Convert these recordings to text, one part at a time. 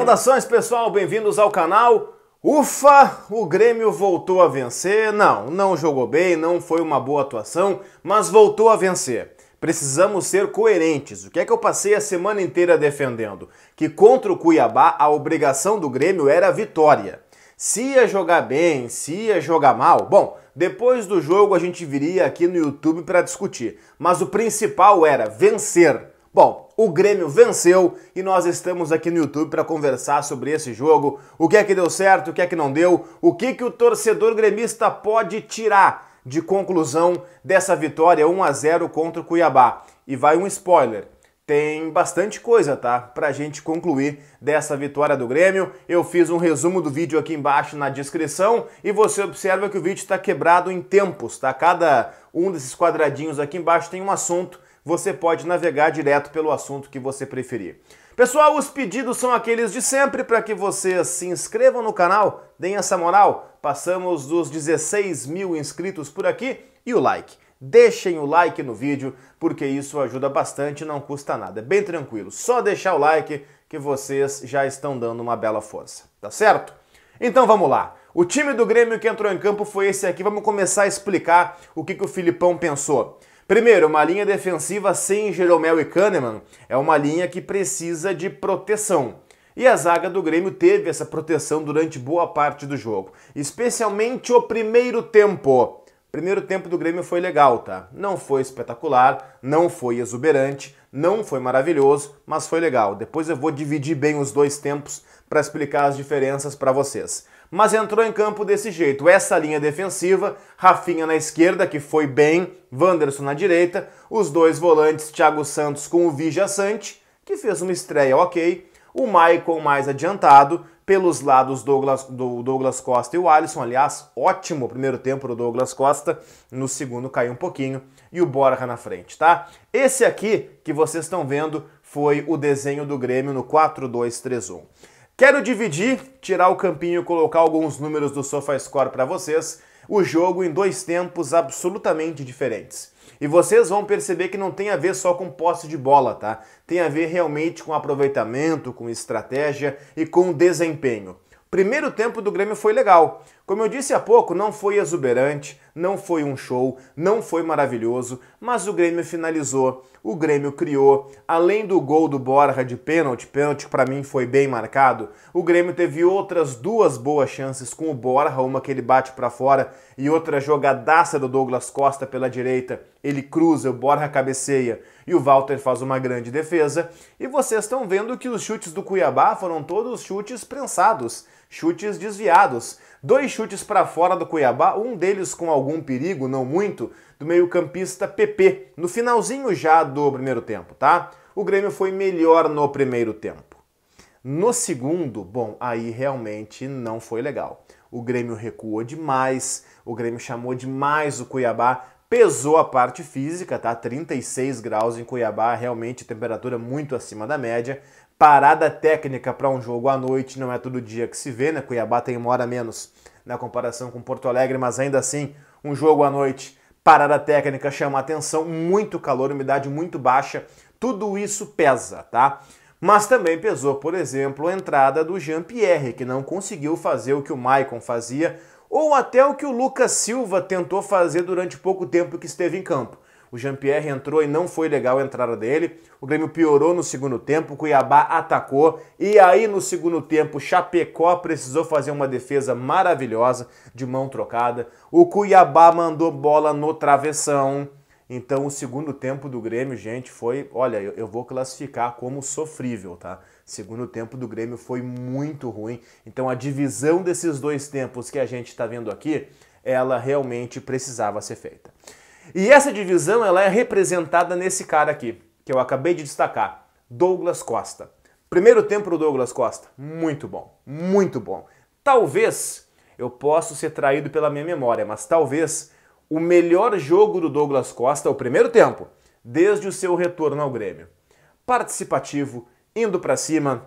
Saudações pessoal, bem-vindos ao canal. Ufa, o Grêmio voltou a vencer. Não, não jogou bem, não foi uma boa atuação, mas voltou a vencer. Precisamos ser coerentes. O que é que eu passei a semana inteira defendendo? Que contra o Cuiabá a obrigação do Grêmio era a vitória. Se ia jogar bem, se ia jogar mal, bom, depois do jogo a gente viria aqui no YouTube para discutir. Mas o principal era vencer. Bom, o Grêmio venceu e nós estamos aqui no YouTube para conversar sobre esse jogo, o que é que deu certo, o que é que não deu, o que que o torcedor gremista pode tirar de conclusão dessa vitória 1 a 0 contra o Cuiabá. E vai um spoiler. Tem bastante coisa, tá? Pra gente concluir dessa vitória do Grêmio. Eu fiz um resumo do vídeo aqui embaixo na descrição e você observa que o vídeo está quebrado em tempos, tá? Cada um desses quadradinhos aqui embaixo tem um assunto você pode navegar direto pelo assunto que você preferir. Pessoal, os pedidos são aqueles de sempre para que vocês se inscrevam no canal, deem essa moral. Passamos dos 16 mil inscritos por aqui e o like. Deixem o like no vídeo, porque isso ajuda bastante e não custa nada. É bem tranquilo, só deixar o like que vocês já estão dando uma bela força, tá certo? Então vamos lá. O time do Grêmio que entrou em campo foi esse aqui. Vamos começar a explicar o que, que o Filipão pensou. Primeiro, uma linha defensiva sem Jeromel e Kahneman é uma linha que precisa de proteção. E a zaga do Grêmio teve essa proteção durante boa parte do jogo, especialmente o primeiro tempo. O primeiro tempo do Grêmio foi legal, tá? Não foi espetacular, não foi exuberante, não foi maravilhoso, mas foi legal. Depois eu vou dividir bem os dois tempos para explicar as diferenças para vocês. Mas entrou em campo desse jeito. Essa linha defensiva, Rafinha na esquerda, que foi bem, Wanderson na direita, os dois volantes, Thiago Santos com o Vija Sante, que fez uma estreia ok, o Maicon mais adiantado pelos lados Douglas, do Douglas Costa e o Alisson, aliás, ótimo primeiro tempo do Douglas Costa, no segundo caiu um pouquinho e o Borja na frente, tá? Esse aqui que vocês estão vendo foi o desenho do Grêmio no 4-2-3-1. Quero dividir, tirar o campinho e colocar alguns números do SofaScore para vocês. O jogo em dois tempos absolutamente diferentes. E vocês vão perceber que não tem a ver só com posse de bola, tá? Tem a ver realmente com aproveitamento, com estratégia e com desempenho. Primeiro tempo do Grêmio foi legal. Como eu disse há pouco, não foi exuberante, não foi um show, não foi maravilhoso, mas o Grêmio finalizou, o Grêmio criou. Além do gol do Borja de pênalti, pênalti que para mim foi bem marcado, o Grêmio teve outras duas boas chances com o Borja, uma que ele bate para fora e outra jogadaça do Douglas Costa pela direita. Ele cruza, o Borja cabeceia e o Walter faz uma grande defesa. E vocês estão vendo que os chutes do Cuiabá foram todos chutes prensados, chutes desviados. Dois chutes para fora do Cuiabá, um deles com algum perigo, não muito, do meio-campista PP, no finalzinho já do primeiro tempo, tá? O Grêmio foi melhor no primeiro tempo. No segundo, bom, aí realmente não foi legal. O Grêmio recuou demais, o Grêmio chamou demais o Cuiabá Pesou a parte física, tá? 36 graus em Cuiabá, realmente temperatura muito acima da média. Parada técnica para um jogo à noite, não é todo dia que se vê, né? Cuiabá tem uma hora menos na comparação com Porto Alegre, mas ainda assim, um jogo à noite, parada técnica chama atenção, muito calor, umidade muito baixa, tudo isso pesa, tá? Mas também pesou, por exemplo, a entrada do Jean-Pierre, que não conseguiu fazer o que o Maicon fazia, ou até o que o Lucas Silva tentou fazer durante pouco tempo que esteve em campo. O Jean-Pierre entrou e não foi legal a entrada dele. O Grêmio piorou no segundo tempo, o Cuiabá atacou. E aí, no segundo tempo, Chapecó precisou fazer uma defesa maravilhosa, de mão trocada. O Cuiabá mandou bola no travessão. Então, o segundo tempo do Grêmio, gente, foi. Olha, eu, eu vou classificar como sofrível, tá? Segundo tempo do Grêmio foi muito ruim. Então a divisão desses dois tempos que a gente está vendo aqui, ela realmente precisava ser feita. E essa divisão ela é representada nesse cara aqui, que eu acabei de destacar, Douglas Costa. Primeiro tempo do Douglas Costa, muito bom, muito bom. Talvez eu possa ser traído pela minha memória, mas talvez o melhor jogo do Douglas Costa, o primeiro tempo, desde o seu retorno ao Grêmio. Participativo, indo para cima,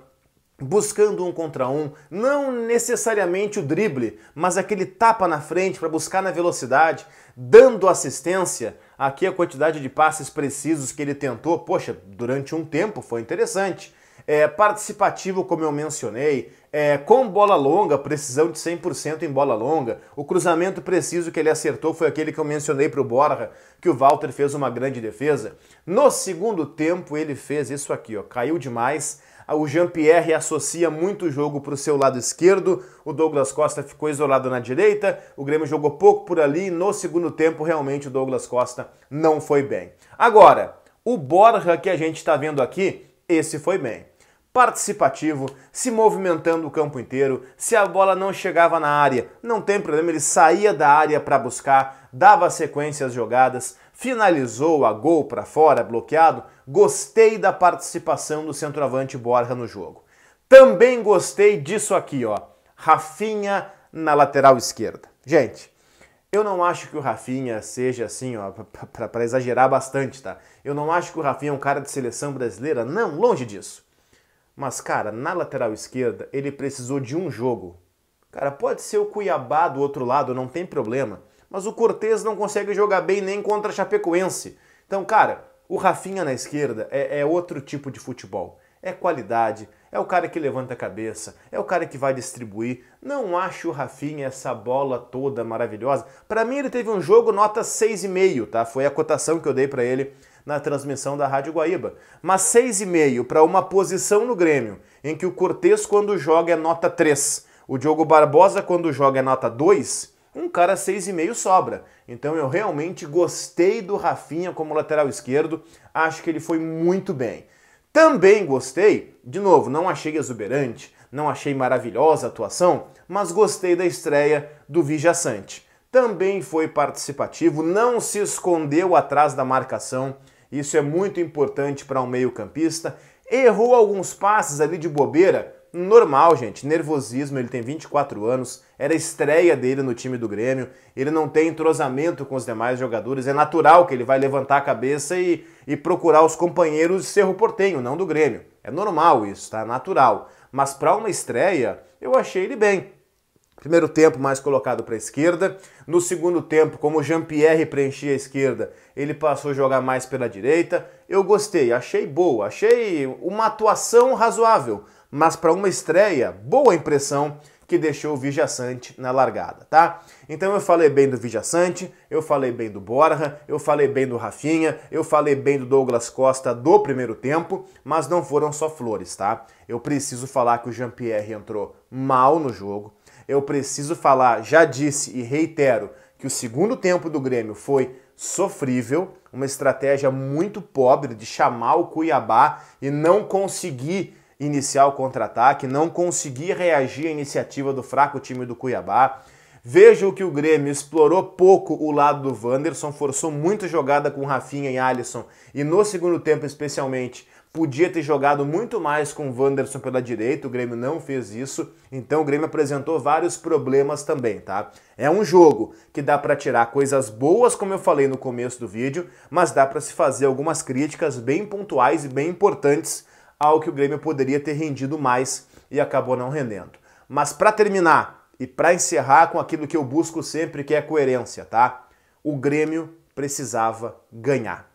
buscando um contra um, não necessariamente o drible, mas aquele tapa na frente para buscar na velocidade, dando assistência. Aqui a quantidade de passes precisos que ele tentou, poxa, durante um tempo foi interessante é, participativo, como eu mencionei, é, com bola longa, precisão de 100% em bola longa. O cruzamento preciso que ele acertou foi aquele que eu mencionei para o Borja, que o Walter fez uma grande defesa. No segundo tempo, ele fez isso aqui, ó, caiu demais. Ah, o Jean-Pierre associa muito o jogo para o seu lado esquerdo, o Douglas Costa ficou isolado na direita, o Grêmio jogou pouco por ali, no segundo tempo, realmente, o Douglas Costa não foi bem. Agora, o Borja que a gente está vendo aqui, esse foi bem participativo, se movimentando o campo inteiro. Se a bola não chegava na área, não tem problema, ele saía da área para buscar, dava sequência às jogadas, finalizou a gol para fora, bloqueado. Gostei da participação do centroavante Borja no jogo. Também gostei disso aqui, ó. Rafinha na lateral esquerda. Gente, eu não acho que o Rafinha seja assim, ó, para exagerar bastante, tá? Eu não acho que o Rafinha é um cara de seleção brasileira, não, longe disso. Mas, cara, na lateral esquerda, ele precisou de um jogo. Cara, pode ser o Cuiabá do outro lado, não tem problema. Mas o Cortez não consegue jogar bem nem contra a Chapecoense. Então, cara, o Rafinha na esquerda é, é outro tipo de futebol. É qualidade, é o cara que levanta a cabeça, é o cara que vai distribuir. Não acho o Rafinha essa bola toda maravilhosa. Para mim ele teve um jogo nota 6,5, tá? Foi a cotação que eu dei para ele na transmissão da Rádio Guaíba. Mas 6,5 para uma posição no Grêmio, em que o Cortes quando joga é nota 3, o Diogo Barbosa quando joga é nota 2, um cara 6,5 sobra. Então eu realmente gostei do Rafinha como lateral esquerdo, acho que ele foi muito bem. Também gostei, de novo, não achei exuberante, não achei maravilhosa a atuação, mas gostei da estreia do Sante. Também foi participativo, não se escondeu atrás da marcação isso é muito importante para um meio-campista. Errou alguns passes ali de bobeira. Normal, gente. Nervosismo, ele tem 24 anos. Era estreia dele no time do Grêmio. Ele não tem entrosamento com os demais jogadores. É natural que ele vai levantar a cabeça e, e procurar os companheiros de Cerro Portenho, não do Grêmio. É normal isso, tá? Natural. Mas para uma estreia, eu achei ele bem. Primeiro tempo mais colocado para a esquerda. No segundo tempo, como o Jean-Pierre preenchia a esquerda, ele passou a jogar mais pela direita. Eu gostei, achei boa, achei uma atuação razoável, mas para uma estreia, boa impressão que deixou o Vijaçante na largada, tá? Então eu falei bem do Vijaçante, eu falei bem do Borja, eu falei bem do Rafinha, eu falei bem do Douglas Costa do primeiro tempo, mas não foram só flores, tá? Eu preciso falar que o Jean-Pierre entrou mal no jogo, eu preciso falar, já disse e reitero, que o segundo tempo do Grêmio foi sofrível, uma estratégia muito pobre de chamar o Cuiabá e não conseguir iniciar o contra-ataque, não conseguir reagir à iniciativa do fraco time do Cuiabá. Vejo que o Grêmio explorou pouco o lado do Wanderson, forçou muito jogada com Rafinha e Alisson e no segundo tempo especialmente podia ter jogado muito mais com o Wanderson pela direita, o Grêmio não fez isso, então o Grêmio apresentou vários problemas também, tá? É um jogo que dá para tirar coisas boas, como eu falei no começo do vídeo, mas dá para se fazer algumas críticas bem pontuais e bem importantes ao que o Grêmio poderia ter rendido mais e acabou não rendendo. Mas para terminar e para encerrar com aquilo que eu busco sempre, que é coerência, tá? O Grêmio precisava ganhar.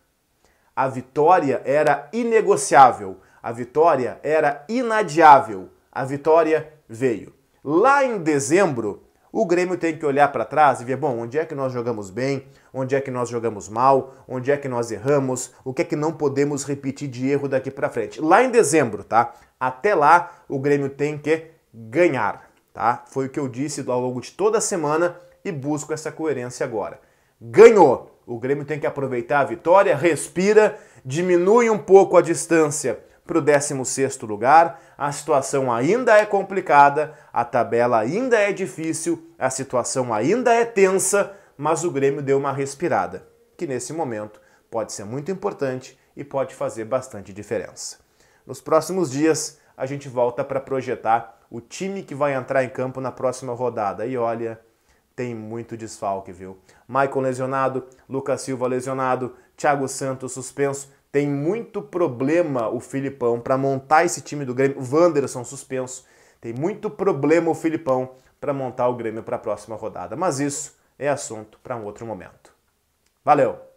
A vitória era inegociável, a vitória era inadiável, a vitória veio. Lá em dezembro, o Grêmio tem que olhar para trás e ver, bom, onde é que nós jogamos bem, onde é que nós jogamos mal, onde é que nós erramos, o que é que não podemos repetir de erro daqui para frente. Lá em dezembro, tá? Até lá, o Grêmio tem que ganhar, tá? Foi o que eu disse ao longo de toda a semana e busco essa coerência agora. Ganhou, o Grêmio tem que aproveitar a vitória, respira, diminui um pouco a distância para o 16 lugar. A situação ainda é complicada, a tabela ainda é difícil, a situação ainda é tensa, mas o Grêmio deu uma respirada, que nesse momento pode ser muito importante e pode fazer bastante diferença. Nos próximos dias, a gente volta para projetar o time que vai entrar em campo na próxima rodada. E olha, tem muito desfalque, viu? Michael lesionado, Lucas Silva lesionado, Thiago Santos suspenso. Tem muito problema o Filipão para montar esse time do Grêmio. Wanderson suspenso. Tem muito problema o Filipão para montar o Grêmio para a próxima rodada. Mas isso é assunto para um outro momento. Valeu!